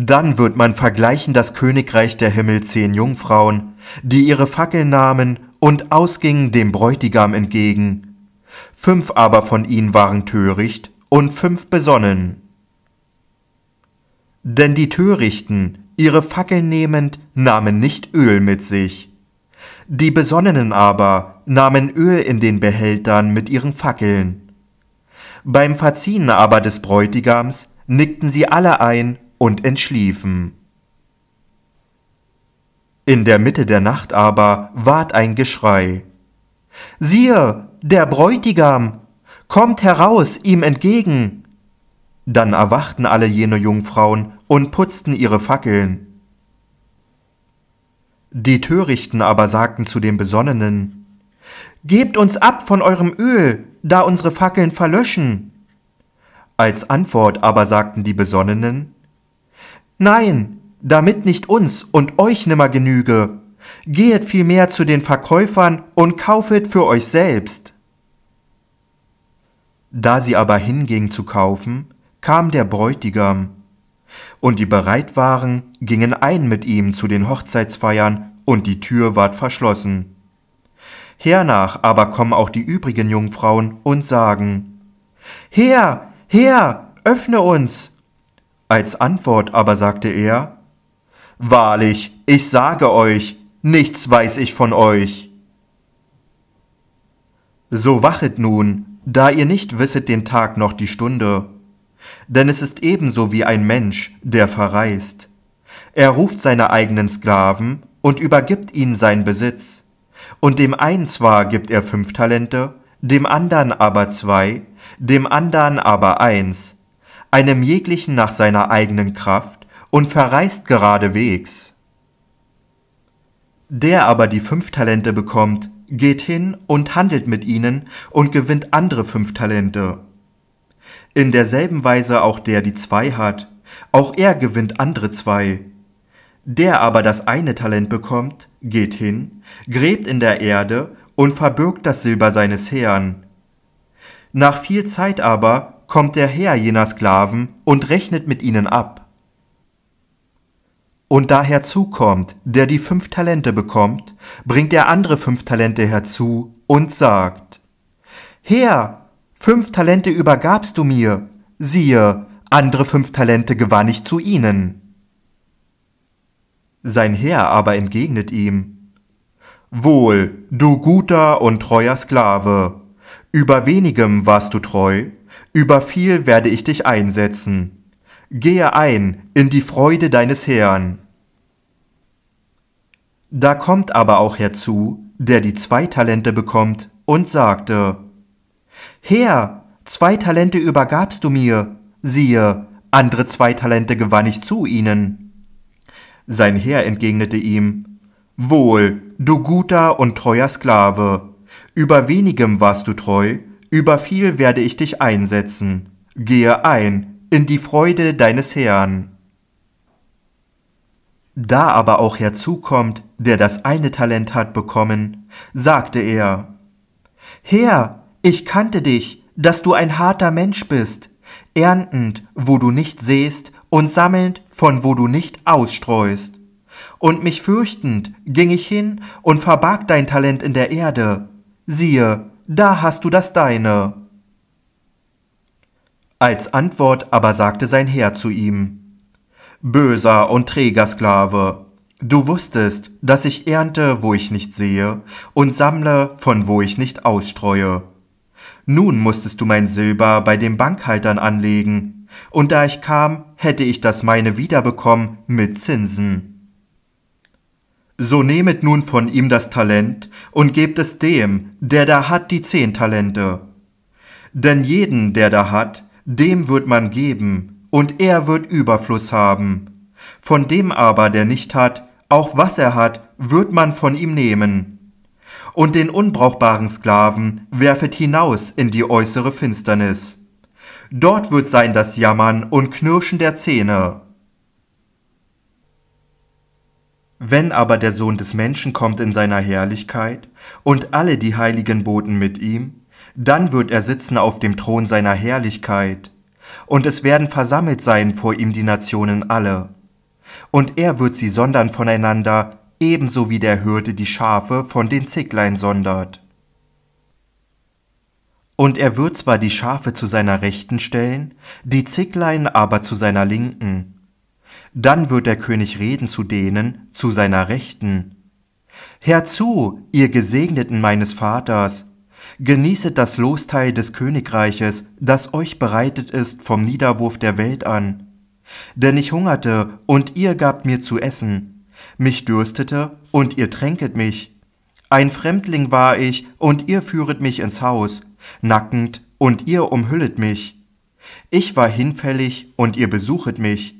Dann wird man vergleichen das Königreich der Himmel zehn Jungfrauen, die ihre Fackeln nahmen und ausgingen dem Bräutigam entgegen. Fünf aber von ihnen waren töricht und fünf besonnen. Denn die Törichten, ihre Fackeln nehmend, nahmen nicht Öl mit sich. Die Besonnenen aber nahmen Öl in den Behältern mit ihren Fackeln. Beim Verziehen aber des Bräutigams nickten sie alle ein und entschliefen. In der Mitte der Nacht aber ward ein Geschrei. Siehe, der Bräutigam, kommt heraus ihm entgegen. Dann erwachten alle jene Jungfrauen und putzten ihre Fackeln. Die Törichten aber sagten zu den Besonnenen, Gebt uns ab von eurem Öl, da unsere Fackeln verlöschen. Als Antwort aber sagten die Besonnenen, Nein, damit nicht uns und euch nimmer genüge. Gehet vielmehr zu den Verkäufern und kaufet für euch selbst. Da sie aber hinging zu kaufen, kam der Bräutigam. Und die bereit waren, gingen ein mit ihm zu den Hochzeitsfeiern, und die Tür ward verschlossen. Hernach aber kommen auch die übrigen Jungfrauen und sagen, Herr, Herr, öffne uns. Als Antwort aber sagte er, Wahrlich, ich sage euch, nichts weiß ich von euch. So wachet nun, da ihr nicht wisset den Tag noch die Stunde. Denn es ist ebenso wie ein Mensch, der verreist. Er ruft seine eigenen Sklaven und übergibt ihnen seinen Besitz. Und dem einen zwar gibt er fünf Talente, dem anderen aber zwei, dem anderen aber eins, einem jeglichen nach seiner eigenen Kraft und verreist geradewegs. Der aber die fünf Talente bekommt, geht hin und handelt mit ihnen und gewinnt andere fünf Talente. In derselben Weise auch der, die zwei hat, auch er gewinnt andere zwei. Der aber das eine Talent bekommt, geht hin, gräbt in der Erde und verbirgt das Silber seines Herrn. Nach viel Zeit aber kommt der Herr jener Sklaven und rechnet mit ihnen ab. Und da herzukommt, der die fünf Talente bekommt, bringt er andere fünf Talente herzu und sagt, Herr, fünf Talente übergabst du mir, siehe, andere fünf Talente gewann ich zu ihnen. Sein Herr aber entgegnet ihm, Wohl, du guter und treuer Sklave, über wenigem warst du treu, über viel werde ich dich einsetzen. Gehe ein in die Freude deines Herrn. Da kommt aber auch herzu, der die zwei Talente bekommt und sagte, Herr, zwei Talente übergabst du mir, siehe, andere zwei Talente gewann ich zu ihnen. Sein Herr entgegnete ihm, Wohl, du guter und treuer Sklave, über wenigem warst du treu, über viel werde ich dich einsetzen. Gehe ein in die Freude deines Herrn. Da aber auch herzukommt, der das eine Talent hat bekommen, sagte er, Herr, ich kannte dich, dass du ein harter Mensch bist, erntend, wo du nicht sehst, und sammelnd, von wo du nicht ausstreust. Und mich fürchtend ging ich hin und verbarg dein Talent in der Erde. Siehe, da hast du das Deine. Als Antwort aber sagte sein Herr zu ihm, Böser und träger Sklave, du wusstest, dass ich ernte, wo ich nicht sehe, und sammle, von wo ich nicht ausstreue. Nun musstest du mein Silber bei den Bankhaltern anlegen, und da ich kam, hätte ich das meine wiederbekommen mit Zinsen. So nehmet nun von ihm das Talent und gebt es dem, der da hat die zehn Talente. Denn jeden, der da hat, dem wird man geben, und er wird Überfluss haben. Von dem aber, der nicht hat, auch was er hat, wird man von ihm nehmen. Und den unbrauchbaren Sklaven werfet hinaus in die äußere Finsternis. Dort wird sein das Jammern und Knirschen der Zähne. Wenn aber der Sohn des Menschen kommt in seiner Herrlichkeit und alle die heiligen Boten mit ihm, dann wird er sitzen auf dem Thron seiner Herrlichkeit, und es werden versammelt sein vor ihm die Nationen alle. Und er wird sie sondern voneinander, ebenso wie der Hirte die Schafe von den Zicklein sondert. Und er wird zwar die Schafe zu seiner Rechten stellen, die Zicklein aber zu seiner Linken, dann wird der König reden zu denen zu seiner Rechten. Herzu, ihr Gesegneten meines Vaters, genießet das Losteil des Königreiches, das euch bereitet ist vom Niederwurf der Welt an. Denn ich hungerte, und ihr gabt mir zu essen, mich dürstete, und ihr tränket mich. Ein Fremdling war ich, und ihr führet mich ins Haus, nackend, und ihr umhüllet mich. Ich war hinfällig, und ihr besuchet mich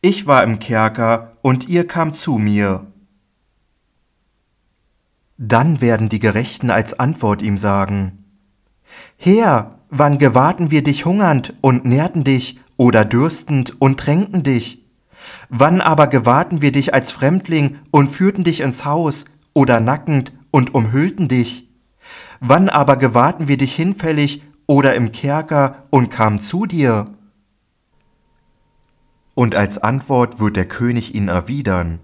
ich war im Kerker, und ihr kam zu mir. Dann werden die Gerechten als Antwort ihm sagen, Herr, wann gewahrten wir dich hungernd und nährten dich, oder dürstend und tränkten dich? Wann aber gewahrten wir dich als Fremdling und führten dich ins Haus, oder nackend und umhüllten dich? Wann aber gewahrten wir dich hinfällig oder im Kerker und kamen zu dir? und als Antwort wird der König ihn erwidern.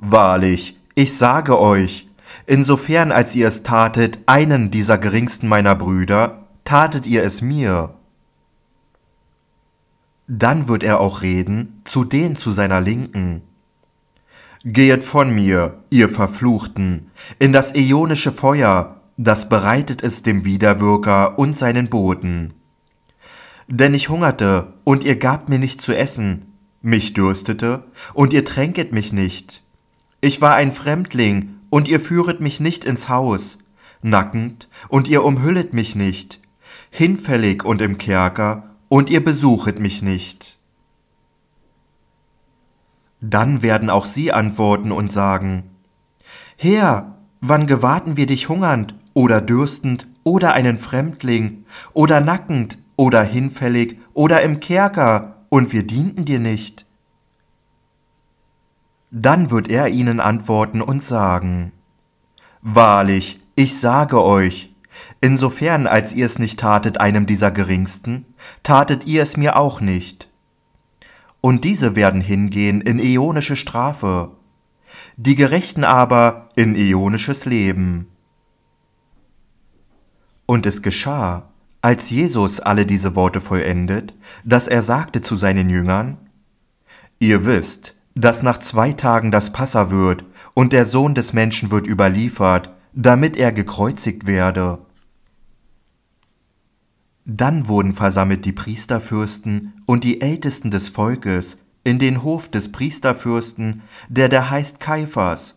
Wahrlich, ich sage euch, insofern als ihr es tatet, einen dieser geringsten meiner Brüder, tatet ihr es mir. Dann wird er auch reden zu denen zu seiner Linken. Gehet von mir, ihr Verfluchten, in das äonische Feuer, das bereitet es dem Widerwürger und seinen Boten. Denn ich hungerte, und ihr gabt mir nicht zu essen, mich dürstete, und ihr tränket mich nicht. Ich war ein Fremdling, und ihr führet mich nicht ins Haus, nackend, und ihr umhüllet mich nicht, hinfällig und im Kerker, und ihr besuchet mich nicht. Dann werden auch sie antworten und sagen, Herr, wann gewahrten wir dich hungernd oder dürstend oder einen Fremdling oder nackend oder hinfällig oder im Kerker, und wir dienten dir nicht. Dann wird er ihnen antworten und sagen, Wahrlich, ich sage euch, insofern als ihr es nicht tatet einem dieser Geringsten, tatet ihr es mir auch nicht. Und diese werden hingehen in äonische Strafe, die Gerechten aber in äonisches Leben. Und es geschah, als Jesus alle diese Worte vollendet, dass er sagte zu seinen Jüngern, Ihr wisst, dass nach zwei Tagen das Passa wird und der Sohn des Menschen wird überliefert, damit er gekreuzigt werde. Dann wurden versammelt die Priesterfürsten und die Ältesten des Volkes in den Hof des Priesterfürsten, der da heißt Kaiphas,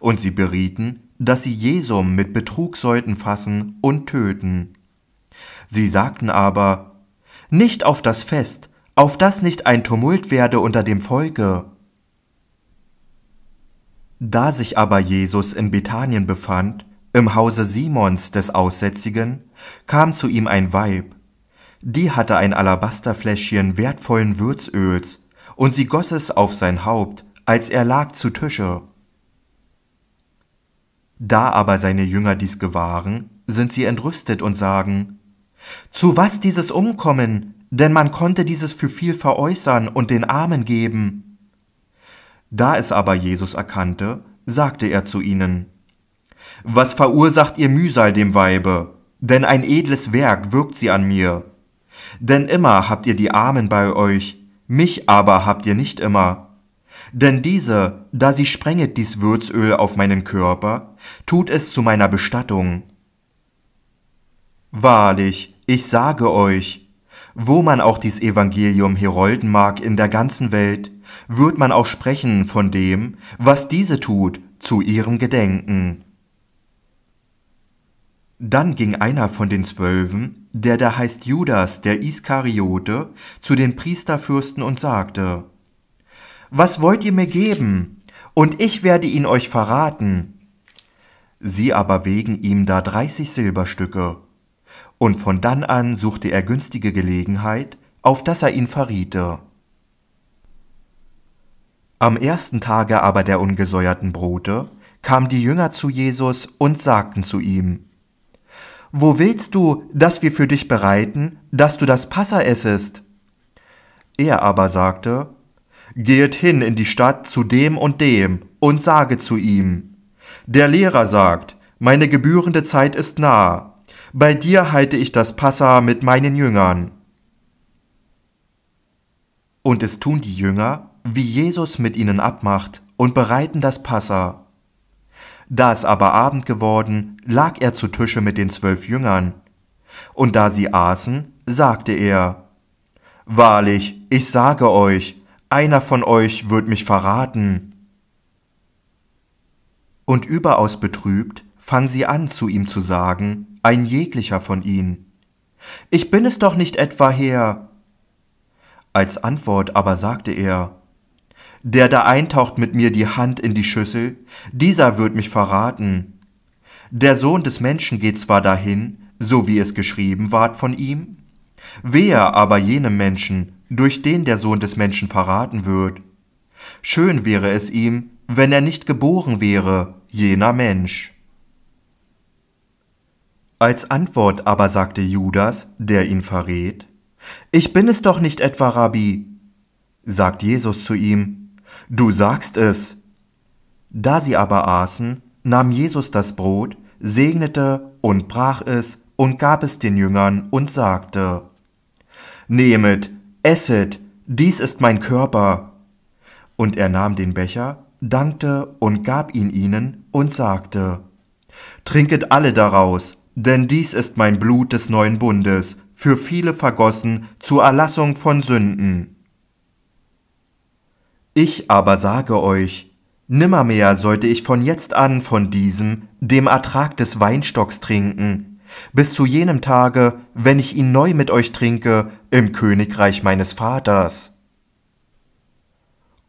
und sie berieten, dass sie Jesum mit Betrug sollten fassen und töten. Sie sagten aber Nicht auf das Fest, auf das nicht ein Tumult werde unter dem Volke. Da sich aber Jesus in Bethanien befand, im Hause Simons des Aussätzigen, kam zu ihm ein Weib. Die hatte ein Alabasterfläschchen wertvollen Würzöls, und sie goss es auf sein Haupt, als er lag zu Tische. Da aber seine Jünger dies gewahren, sind sie entrüstet und sagen, zu was dieses Umkommen, denn man konnte dieses für viel veräußern und den Armen geben. Da es aber Jesus erkannte, sagte er zu ihnen, Was verursacht ihr Mühsal dem Weibe? Denn ein edles Werk wirkt sie an mir. Denn immer habt ihr die Armen bei euch, mich aber habt ihr nicht immer. Denn diese, da sie sprenget dies Würzöl auf meinen Körper, tut es zu meiner Bestattung. Wahrlich, ich sage euch, wo man auch dies Evangelium herolden mag in der ganzen Welt, wird man auch sprechen von dem, was diese tut, zu ihrem Gedenken. Dann ging einer von den Zwölfen, der da heißt Judas der Iskariote, zu den Priesterfürsten und sagte, Was wollt ihr mir geben? Und ich werde ihn euch verraten. Sie aber wegen ihm da dreißig Silberstücke und von dann an suchte er günstige Gelegenheit, auf dass er ihn verriete. Am ersten Tage aber der ungesäuerten Brote kamen die Jünger zu Jesus und sagten zu ihm, Wo willst du, dass wir für dich bereiten, dass du das Passa essest? Er aber sagte, Gehet hin in die Stadt zu dem und dem und sage zu ihm, Der Lehrer sagt, meine gebührende Zeit ist nah, bei dir halte ich das Passa mit meinen Jüngern. Und es tun die Jünger, wie Jesus mit ihnen abmacht, und bereiten das Passa. Da es aber Abend geworden, lag er zu Tische mit den zwölf Jüngern. Und da sie aßen, sagte er, Wahrlich, ich sage euch, einer von euch wird mich verraten. Und überaus betrübt, fangen sie an zu ihm zu sagen, ein jeglicher von ihnen. Ich bin es doch nicht etwa her. Als Antwort aber sagte er, Der da eintaucht mit mir die Hand in die Schüssel, dieser wird mich verraten. Der Sohn des Menschen geht zwar dahin, so wie es geschrieben ward von ihm, wehe aber jenem Menschen, durch den der Sohn des Menschen verraten wird. Schön wäre es ihm, wenn er nicht geboren wäre, jener Mensch. Als Antwort aber sagte Judas, der ihn verrät, Ich bin es doch nicht etwa Rabbi. Sagt Jesus zu ihm, Du sagst es. Da sie aber aßen, nahm Jesus das Brot, segnete und brach es und gab es den Jüngern und sagte, Nehmet, esset, dies ist mein Körper. Und er nahm den Becher, dankte und gab ihn ihnen und sagte, Trinket alle daraus, denn dies ist mein Blut des neuen Bundes, für viele vergossen zur Erlassung von Sünden. Ich aber sage euch, nimmermehr sollte ich von jetzt an von diesem, dem Ertrag des Weinstocks trinken, bis zu jenem Tage, wenn ich ihn neu mit euch trinke im Königreich meines Vaters.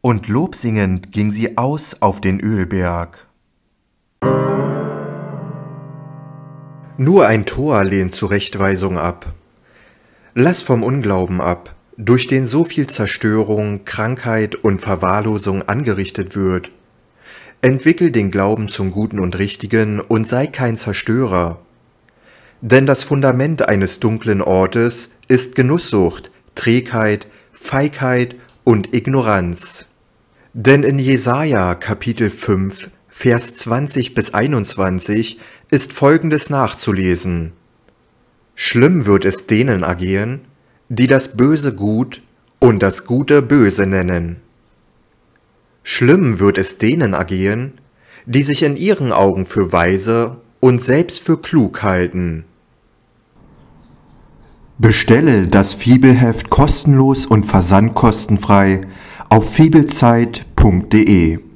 Und lobsingend ging sie aus auf den Ölberg. Nur ein Tor lehnt Zurechtweisung ab. Lass vom Unglauben ab, durch den so viel Zerstörung, Krankheit und Verwahrlosung angerichtet wird. Entwickel den Glauben zum Guten und Richtigen und sei kein Zerstörer. Denn das Fundament eines dunklen Ortes ist Genusssucht, Trägheit, Feigheit und Ignoranz. Denn in Jesaja Kapitel 5, Vers 20 bis 21 ist Folgendes nachzulesen. Schlimm wird es denen agieren, die das Böse gut und das Gute böse nennen. Schlimm wird es denen agieren, die sich in ihren Augen für weise und selbst für klug halten. Bestelle das Fibelheft kostenlos und versandkostenfrei auf fibelzeit.de